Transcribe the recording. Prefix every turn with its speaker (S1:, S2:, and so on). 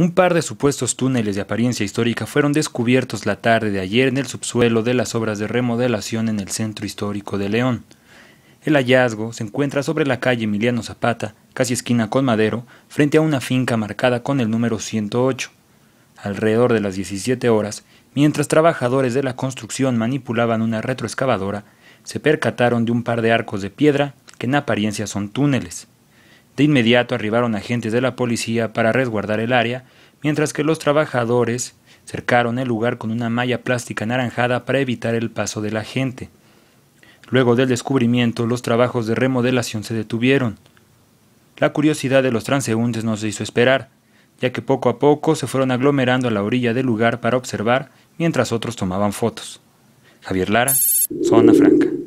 S1: Un par de supuestos túneles de apariencia histórica fueron descubiertos la tarde de ayer en el subsuelo de las obras de remodelación en el centro histórico de León. El hallazgo se encuentra sobre la calle Emiliano Zapata, casi esquina con Madero, frente a una finca marcada con el número 108. Alrededor de las 17 horas, mientras trabajadores de la construcción manipulaban una retroexcavadora, se percataron de un par de arcos de piedra que en apariencia son túneles. De inmediato arribaron agentes de la policía para resguardar el área, mientras que los trabajadores cercaron el lugar con una malla plástica anaranjada para evitar el paso de la gente. Luego del descubrimiento, los trabajos de remodelación se detuvieron. La curiosidad de los transeúntes no se hizo esperar, ya que poco a poco se fueron aglomerando a la orilla del lugar para observar mientras otros tomaban fotos.
S2: Javier Lara, Zona
S1: Franca.